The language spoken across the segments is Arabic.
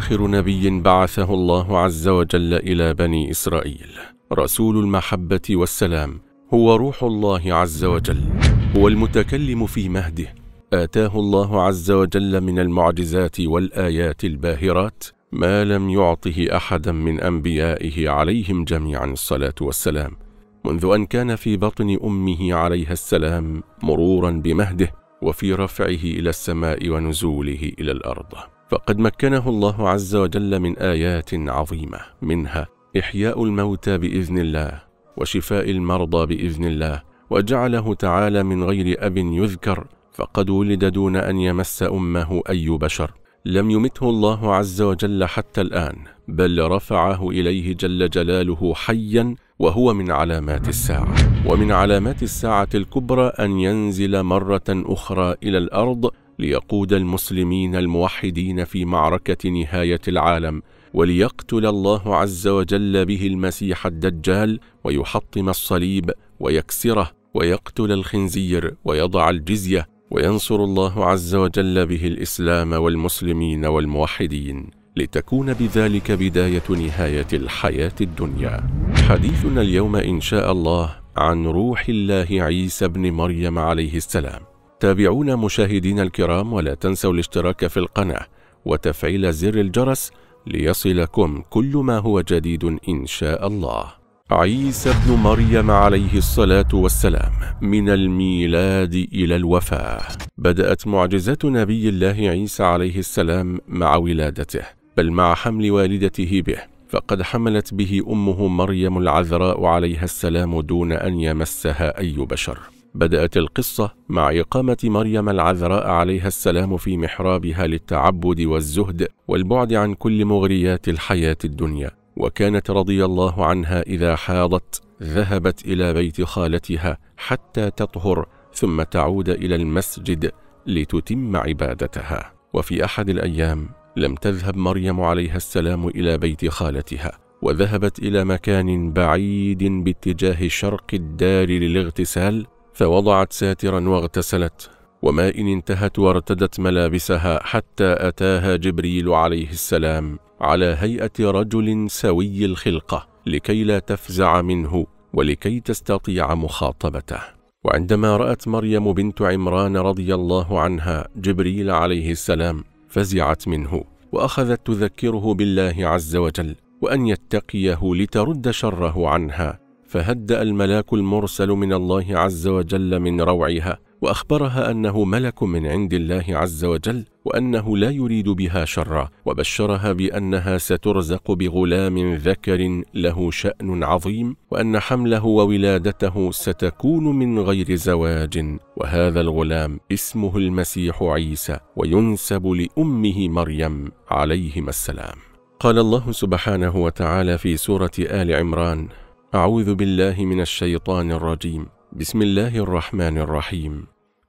آخر نبي بعثه الله عز وجل إلى بني إسرائيل رسول المحبة والسلام هو روح الله عز وجل هو المتكلم في مهده آتاه الله عز وجل من المعجزات والآيات الباهرات ما لم يعطه أحدا من أنبيائه عليهم جميعا الصلاة والسلام منذ أن كان في بطن أمه عليها السلام مرورا بمهده وفي رفعه إلى السماء ونزوله إلى الأرض فقد مكنه الله عز وجل من آيات عظيمة منها إحياء الموتى بإذن الله وشفاء المرضى بإذن الله وجعله تعالى من غير أب يذكر فقد ولد دون أن يمس أمه أي بشر لم يمته الله عز وجل حتى الآن بل رفعه إليه جل جلاله حيا وهو من علامات الساعة ومن علامات الساعة الكبرى أن ينزل مرة أخرى إلى الأرض ليقود المسلمين الموحدين في معركة نهاية العالم وليقتل الله عز وجل به المسيح الدجال ويحطم الصليب ويكسره ويقتل الخنزير ويضع الجزية وينصر الله عز وجل به الإسلام والمسلمين والموحدين لتكون بذلك بداية نهاية الحياة الدنيا حديثنا اليوم إن شاء الله عن روح الله عيسى بن مريم عليه السلام تابعونا مشاهدينا الكرام ولا تنسوا الاشتراك في القناة وتفعيل زر الجرس ليصلكم كل ما هو جديد إن شاء الله عيسى ابن مريم عليه الصلاة والسلام من الميلاد إلى الوفاة بدأت معجزات نبي الله عيسى عليه السلام مع ولادته بل مع حمل والدته به فقد حملت به أمه مريم العذراء عليها السلام دون أن يمسها أي بشر بدأت القصة مع إقامة مريم العذراء عليها السلام في محرابها للتعبد والزهد والبعد عن كل مغريات الحياة الدنيا وكانت رضي الله عنها إذا حاضت ذهبت إلى بيت خالتها حتى تطهر ثم تعود إلى المسجد لتتم عبادتها وفي أحد الأيام لم تذهب مريم عليها السلام إلى بيت خالتها وذهبت إلى مكان بعيد باتجاه شرق الدار للاغتسال فوضعت ساترا واغتسلت وما إن انتهت وارتدت ملابسها حتى أتاها جبريل عليه السلام على هيئة رجل سوي الخلقة لكي لا تفزع منه ولكي تستطيع مخاطبته وعندما رأت مريم بنت عمران رضي الله عنها جبريل عليه السلام فزعت منه وأخذت تذكره بالله عز وجل وأن يتقيه لترد شره عنها فهدأ الملاك المرسل من الله عز وجل من روعها وأخبرها أنه ملك من عند الله عز وجل وأنه لا يريد بها شرا وبشرها بأنها سترزق بغلام ذكر له شأن عظيم وأن حمله وولادته ستكون من غير زواج وهذا الغلام اسمه المسيح عيسى وينسب لأمه مريم عليهما السلام قال الله سبحانه وتعالى في سورة آل عمران أعوذ بالله من الشيطان الرجيم بسم الله الرحمن الرحيم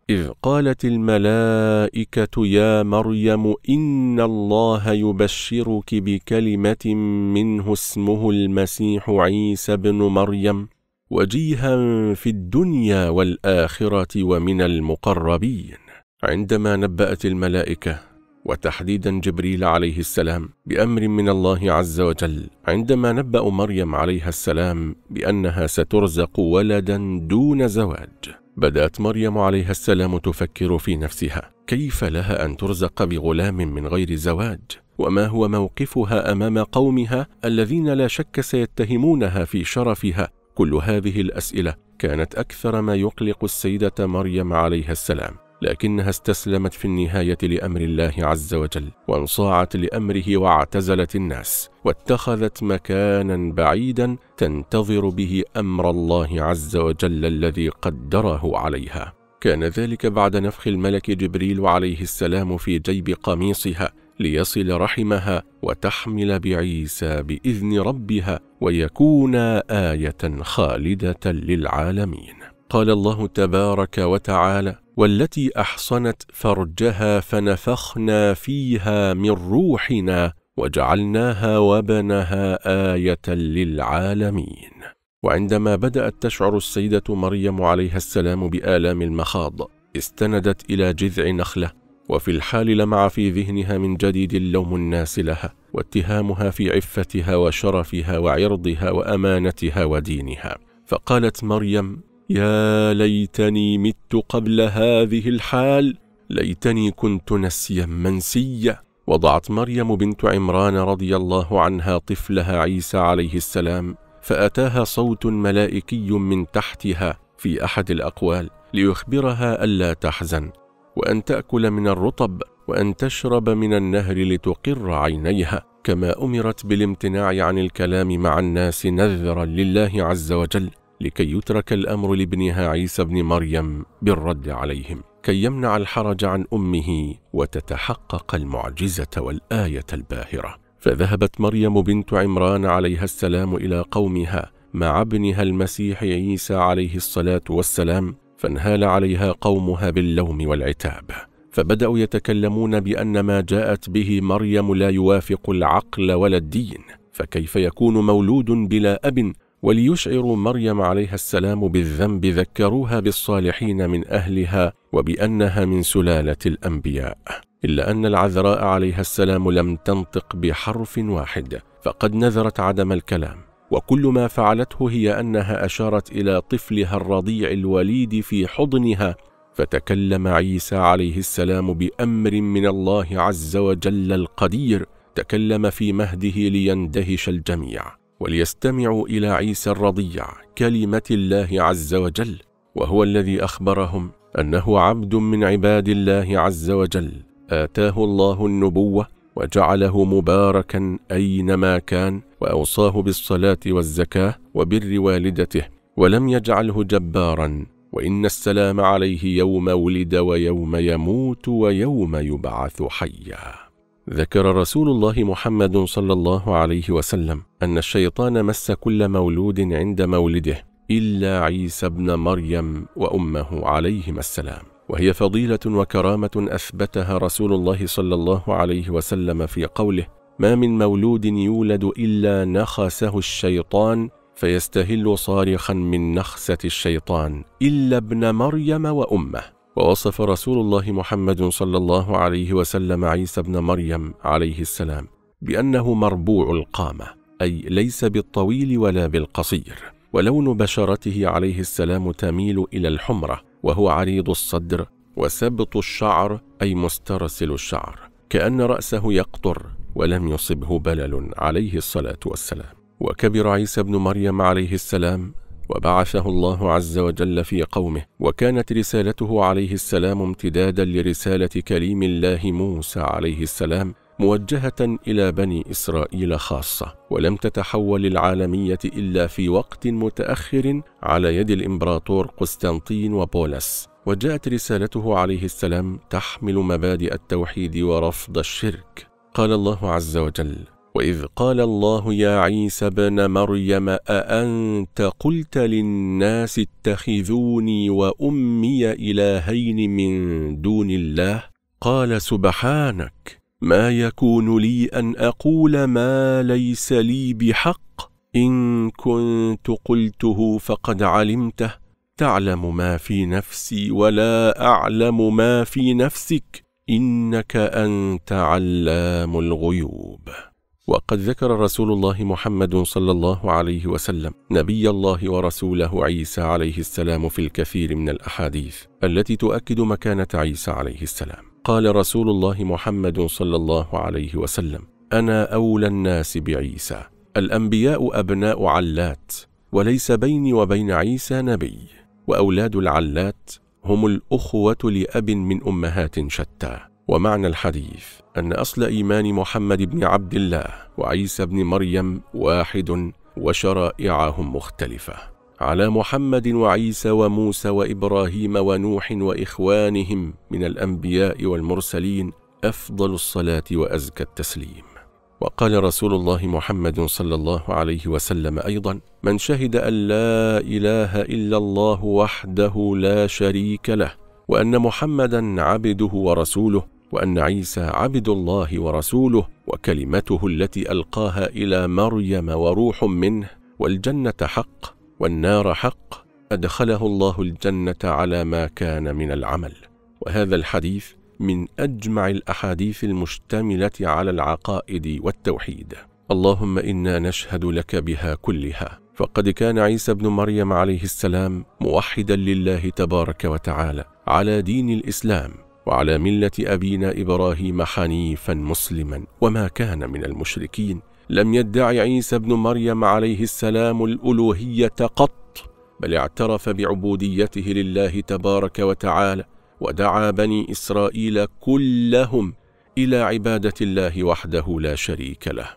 إذ قالت الملائكة يا مريم إن الله يبشرك بكلمة منه اسمه المسيح عيسى بن مريم وجيها في الدنيا والآخرة ومن المقربين عندما نبأت الملائكة وتحديدا جبريل عليه السلام بأمر من الله عز وجل عندما نبأ مريم عليها السلام بأنها سترزق ولدا دون زواج بدأت مريم عليها السلام تفكر في نفسها كيف لها أن ترزق بغلام من غير زواج وما هو موقفها أمام قومها الذين لا شك سيتهمونها في شرفها كل هذه الأسئلة كانت أكثر ما يقلق السيدة مريم عليها السلام لكنها استسلمت في النهاية لأمر الله عز وجل وانصاعت لأمره واعتزلت الناس واتخذت مكانا بعيدا تنتظر به أمر الله عز وجل الذي قدره عليها كان ذلك بعد نفخ الملك جبريل عليه السلام في جيب قميصها ليصل رحمها وتحمل بعيسى بإذن ربها ويكونا آية خالدة للعالمين قال الله تبارك وتعالى والتي أحصنت فرجها فنفخنا فيها من روحنا وجعلناها وبنها آية للعالمين وعندما بدأت تشعر السيدة مريم عليها السلام بآلام المخاض استندت إلى جذع نخلة وفي الحال لمع في ذهنها من جديد اللوم الناس لها واتهامها في عفتها وشرفها وعرضها وأمانتها ودينها فقالت مريم يا ليتني مت قبل هذه الحال ليتني كنت نسيا منسيا وضعت مريم بنت عمران رضي الله عنها طفلها عيسى عليه السلام فأتاها صوت ملائكي من تحتها في أحد الأقوال ليخبرها ألا تحزن وأن تأكل من الرطب وأن تشرب من النهر لتقر عينيها كما أمرت بالامتناع عن الكلام مع الناس نذرا لله عز وجل لكي يترك الأمر لابنها عيسى بن مريم بالرد عليهم كي يمنع الحرج عن أمه وتتحقق المعجزة والآية الباهرة فذهبت مريم بنت عمران عليها السلام إلى قومها مع ابنها المسيح عيسى عليه الصلاة والسلام فانهال عليها قومها باللوم والعتاب فبدأوا يتكلمون بأن ما جاءت به مريم لا يوافق العقل ولا الدين فكيف يكون مولود بلا أب وليشعروا مريم عليها السلام بالذنب ذكروها بالصالحين من أهلها وبأنها من سلالة الأنبياء إلا أن العذراء عليها السلام لم تنطق بحرف واحد فقد نذرت عدم الكلام وكل ما فعلته هي أنها أشارت إلى طفلها الرضيع الوليد في حضنها فتكلم عيسى عليه السلام بأمر من الله عز وجل القدير تكلم في مهده ليندهش الجميع وليستمعوا إلى عيسى الرضيع كلمة الله عز وجل وهو الذي أخبرهم أنه عبد من عباد الله عز وجل آتاه الله النبوة وجعله مباركا أينما كان وأوصاه بالصلاة والزكاة وبر والدته ولم يجعله جبارا وإن السلام عليه يوم ولد ويوم يموت ويوم يبعث حيا ذكر رسول الله محمد صلى الله عليه وسلم أن الشيطان مس كل مولود عند مولده إلا عيسى ابن مريم وأمه عليهما السلام وهي فضيلة وكرامة أثبتها رسول الله صلى الله عليه وسلم في قوله ما من مولود يولد إلا نخسه الشيطان فيستهل صارخا من نخسة الشيطان إلا ابن مريم وأمه ووصف رسول الله محمد صلى الله عليه وسلم عيسى بن مريم عليه السلام بأنه مربوع القامة أي ليس بالطويل ولا بالقصير ولون بشرته عليه السلام تميل إلى الحمرة وهو عريض الصدر وسبط الشعر أي مسترسل الشعر كأن رأسه يقطر ولم يصبه بلل عليه الصلاة والسلام وكبر عيسى بن مريم عليه السلام وبعثه الله عز وجل في قومه وكانت رسالته عليه السلام امتدادا لرسالة كريم الله موسى عليه السلام موجهة إلى بني إسرائيل خاصة ولم تتحول العالمية إلا في وقت متأخر على يد الإمبراطور قسطنطين وبولس وجاءت رسالته عليه السلام تحمل مبادئ التوحيد ورفض الشرك قال الله عز وجل وإذ قال الله يا عيسى بن مريم أأنت قلت للناس اتخذوني وأمي إلهين من دون الله قال سبحانك ما يكون لي أن أقول ما ليس لي بحق إن كنت قلته فقد علمته تعلم ما في نفسي ولا أعلم ما في نفسك إنك أنت علام الغيوب وقد ذكر رسول الله محمد صلى الله عليه وسلم نبي الله ورسوله عيسى عليه السلام في الكثير من الأحاديث التي تؤكد مكانة عيسى عليه السلام قال رسول الله محمد صلى الله عليه وسلم أنا أولى الناس بعيسى الأنبياء أبناء علات وليس بيني وبين عيسى نبي وأولاد العلات هم الأخوة لأب من أمهات شتى ومعنى الحديث أن أصل إيمان محمد بن عبد الله وعيسى بن مريم واحد وشرائعهم مختلفة على محمد وعيسى وموسى وإبراهيم ونوح وإخوانهم من الأنبياء والمرسلين أفضل الصلاة وأزكى التسليم وقال رسول الله محمد صلى الله عليه وسلم أيضا من شهد أن لا إله إلا الله وحده لا شريك له وأن محمدا عبده ورسوله وأن عيسى عبد الله ورسوله وكلمته التي ألقاها إلى مريم وروح منه والجنة حق والنار حق أدخله الله الجنة على ما كان من العمل وهذا الحديث من أجمع الأحاديث المشتملة على العقائد والتوحيد اللهم إنا نشهد لك بها كلها فقد كان عيسى بن مريم عليه السلام موحدا لله تبارك وتعالى على دين الإسلام وعلى ملة أبينا إبراهيم حنيفا مسلما وما كان من المشركين لم يدعي عيسى بن مريم عليه السلام الألوهية قط بل اعترف بعبوديته لله تبارك وتعالى ودعا بني إسرائيل كلهم إلى عبادة الله وحده لا شريك له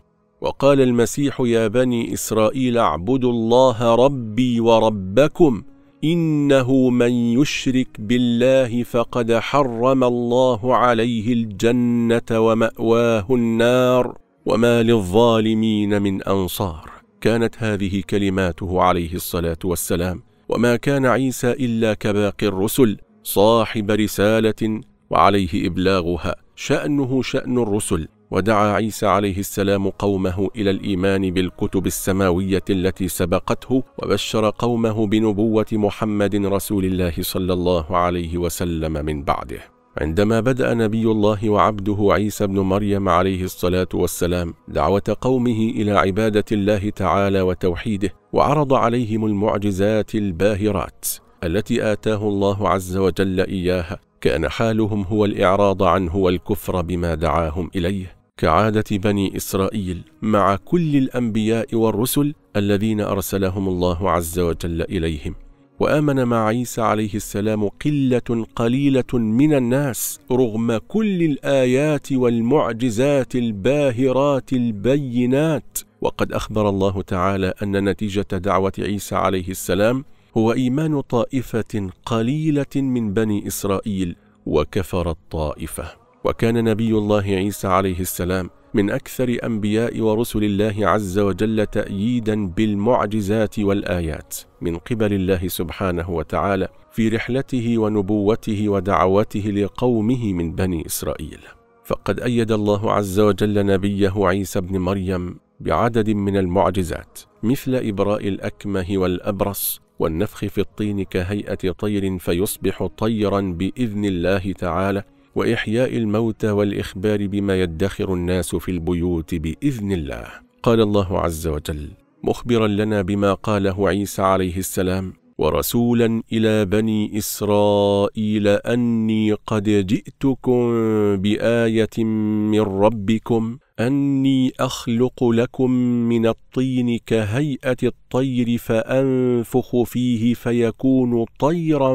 وقال المسيح يا بني إسرائيل اعبدوا الله ربي وربكم إنه من يشرك بالله فقد حرم الله عليه الجنة ومأواه النار وما للظالمين من أنصار كانت هذه كلماته عليه الصلاة والسلام وما كان عيسى إلا كباقي الرسل صاحب رسالة وعليه إبلاغها شأنه شأن الرسل ودعا عيسى عليه السلام قومه إلى الإيمان بالكتب السماوية التي سبقته وبشر قومه بنبوة محمد رسول الله صلى الله عليه وسلم من بعده عندما بدأ نبي الله وعبده عيسى بن مريم عليه الصلاة والسلام دعوة قومه إلى عبادة الله تعالى وتوحيده وعرض عليهم المعجزات الباهرات التي آتاه الله عز وجل إياها كان حالهم هو الإعراض عنه والكفر بما دعاهم إليه كعادة بني إسرائيل مع كل الأنبياء والرسل الذين أرسلهم الله عز وجل إليهم وآمن مع عيسى عليه السلام قلة قليلة من الناس رغم كل الآيات والمعجزات الباهرات البينات وقد أخبر الله تعالى أن نتيجة دعوة عيسى عليه السلام هو إيمان طائفة قليلة من بني إسرائيل وكفر الطائفة وكان نبي الله عيسى عليه السلام من أكثر أنبياء ورسل الله عز وجل تأييدا بالمعجزات والآيات من قبل الله سبحانه وتعالى في رحلته ونبوته ودعوته لقومه من بني إسرائيل فقد أيد الله عز وجل نبيه عيسى بن مريم بعدد من المعجزات مثل إبراء الأكمه والأبرص والنفخ في الطين كهيئة طير فيصبح طيرا بإذن الله تعالى وإحياء الموتى والإخبار بما يدخر الناس في البيوت بإذن الله قال الله عز وجل مخبرا لنا بما قاله عيسى عليه السلام ورسولا إلى بني إسرائيل أني قد جئتكم بآية من ربكم أني أخلق لكم من الطين كهيئة الطير فأنفخ فيه فيكون طيرا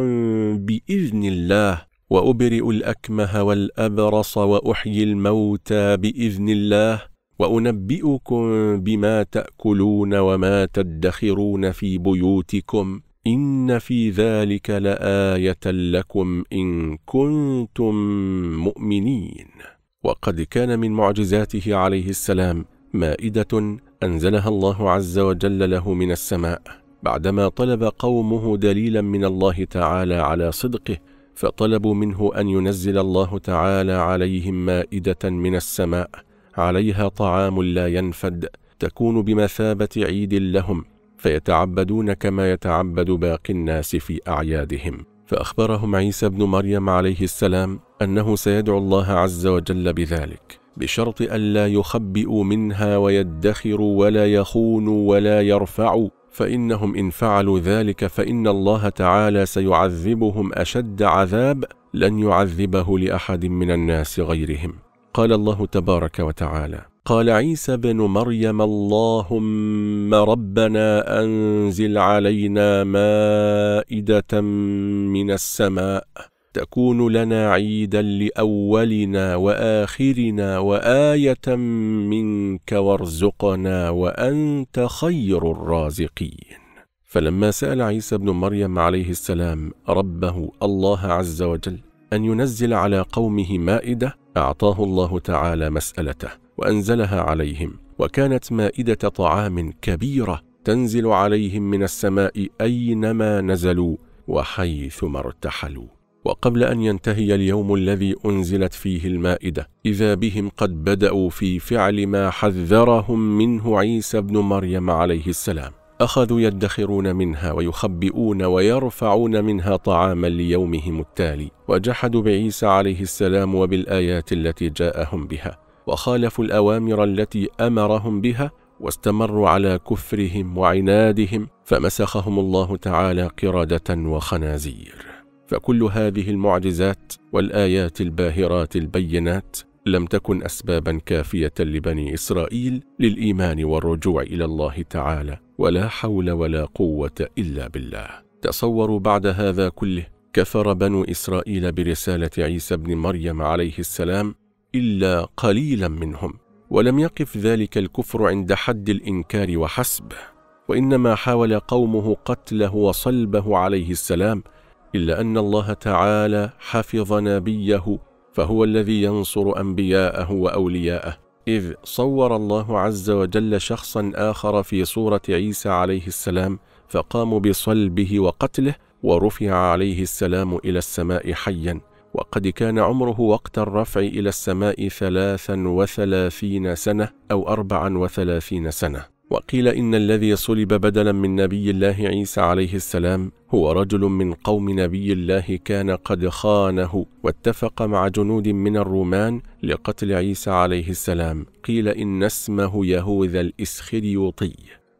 بإذن الله وأبرئ الأكمه والأبرص وأحيي الموتى بإذن الله وأنبئكم بما تأكلون وما تدخرون في بيوتكم إن في ذلك لآية لكم إن كنتم مؤمنين وقد كان من معجزاته عليه السلام مائدة أنزلها الله عز وجل له من السماء بعدما طلب قومه دليلا من الله تعالى على صدقه فطلبوا منه أن ينزل الله تعالى عليهم مائدة من السماء عليها طعام لا ينفد تكون بمثابة عيد لهم فيتعبدون كما يتعبد باقي الناس في أعيادهم فأخبرهم عيسى بن مريم عليه السلام أنه سيدعو الله عز وجل بذلك بشرط ألا يخبئوا منها ويدخروا ولا يخونوا ولا يرفعوا فإنهم إن فعلوا ذلك فإن الله تعالى سيعذبهم أشد عذاب لن يعذبه لأحد من الناس غيرهم قال الله تبارك وتعالى قال عيسى بن مريم اللهم ربنا أنزل علينا مائدة من السماء تكون لنا عيدا لأولنا وآخرنا وآية منك وارزقنا وأنت خير الرازقين فلما سأل عيسى بن مريم عليه السلام ربه الله عز وجل أن ينزل على قومه مائدة أعطاه الله تعالى مسألته وأنزلها عليهم وكانت مائدة طعام كبيرة تنزل عليهم من السماء أينما نزلوا وحيثما ارتحلوا وقبل أن ينتهي اليوم الذي أنزلت فيه المائدة إذا بهم قد بدأوا في فعل ما حذرهم منه عيسى بن مريم عليه السلام أخذوا يدخرون منها ويخبئون ويرفعون منها طعاما ليومهم التالي وجحدوا بعيسى عليه السلام وبالآيات التي جاءهم بها وخالفوا الأوامر التي أمرهم بها واستمروا على كفرهم وعنادهم فمسخهم الله تعالى قردة وخنازير فكل هذه المعجزات والآيات الباهرات البينات لم تكن أسبابا كافية لبني إسرائيل للإيمان والرجوع إلى الله تعالى ولا حول ولا قوة إلا بالله تصوروا بعد هذا كله كفر بنو إسرائيل برسالة عيسى بن مريم عليه السلام إلا قليلا منهم ولم يقف ذلك الكفر عند حد الإنكار وحسب وإنما حاول قومه قتله وصلبه عليه السلام إلا أن الله تعالى حفظ نبيه فهو الذي ينصر أنبياءه وأولياءه إذ صور الله عز وجل شخصا آخر في صورة عيسى عليه السلام فقاموا بصلبه وقتله ورفع عليه السلام إلى السماء حيا وقد كان عمره وقت الرفع إلى السماء ثلاثا وثلاثين سنة أو أربعا وثلاثين سنة وقيل إن الذي صلب بدلا من نبي الله عيسى عليه السلام هو رجل من قوم نبي الله كان قد خانه واتفق مع جنود من الرومان لقتل عيسى عليه السلام قيل إن اسمه يهوذا الإسخريوطي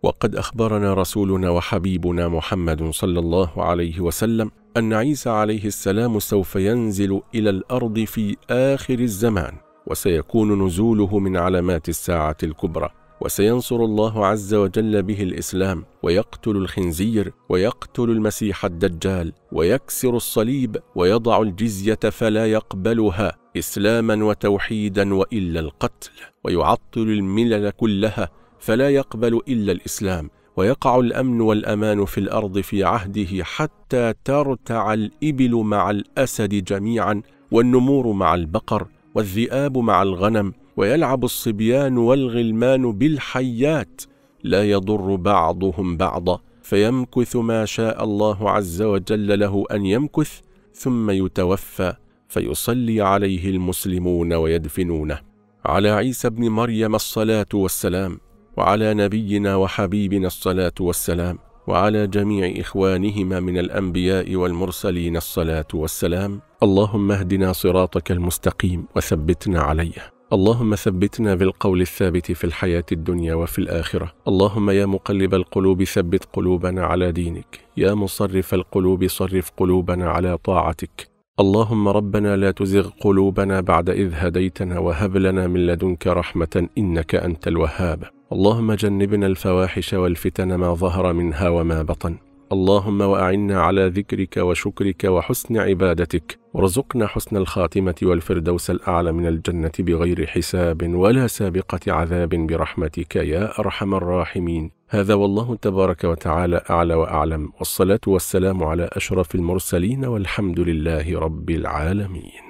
وقد أخبرنا رسولنا وحبيبنا محمد صلى الله عليه وسلم أن عيسى عليه السلام سوف ينزل إلى الأرض في آخر الزمان وسيكون نزوله من علامات الساعة الكبرى وسينصر الله عز وجل به الإسلام ويقتل الخنزير ويقتل المسيح الدجال ويكسر الصليب ويضع الجزية فلا يقبلها إسلاما وتوحيدا وإلا القتل ويعطل الملل كلها فلا يقبل إلا الإسلام ويقع الأمن والأمان في الأرض في عهده حتى ترتع الإبل مع الأسد جميعا والنمور مع البقر والذئاب مع الغنم ويلعب الصبيان والغلمان بالحيات لا يضر بعضهم بعضا فيمكث ما شاء الله عز وجل له أن يمكث ثم يتوفى فيصلي عليه المسلمون ويدفنونه على عيسى بن مريم الصلاة والسلام وعلى نبينا وحبيبنا الصلاة والسلام وعلى جميع إخوانهما من الأنبياء والمرسلين الصلاة والسلام اللهم اهدنا صراطك المستقيم وثبتنا عليه اللهم ثبتنا بالقول الثابت في الحياة الدنيا وفي الآخرة اللهم يا مقلب القلوب ثبت قلوبنا على دينك يا مصرف القلوب صرف قلوبنا على طاعتك اللهم ربنا لا تزغ قلوبنا بعد إذ هديتنا وهب لنا من لدنك رحمة إنك أنت الوهاب اللهم جنبنا الفواحش والفتن ما ظهر منها وما بطن اللهم وأعنا على ذكرك وشكرك وحسن عبادتك وارزقنا حسن الخاتمة والفردوس الأعلى من الجنة بغير حساب ولا سابقة عذاب برحمتك يا أرحم الراحمين هذا والله تبارك وتعالى أعلى وأعلم والصلاة والسلام على أشرف المرسلين والحمد لله رب العالمين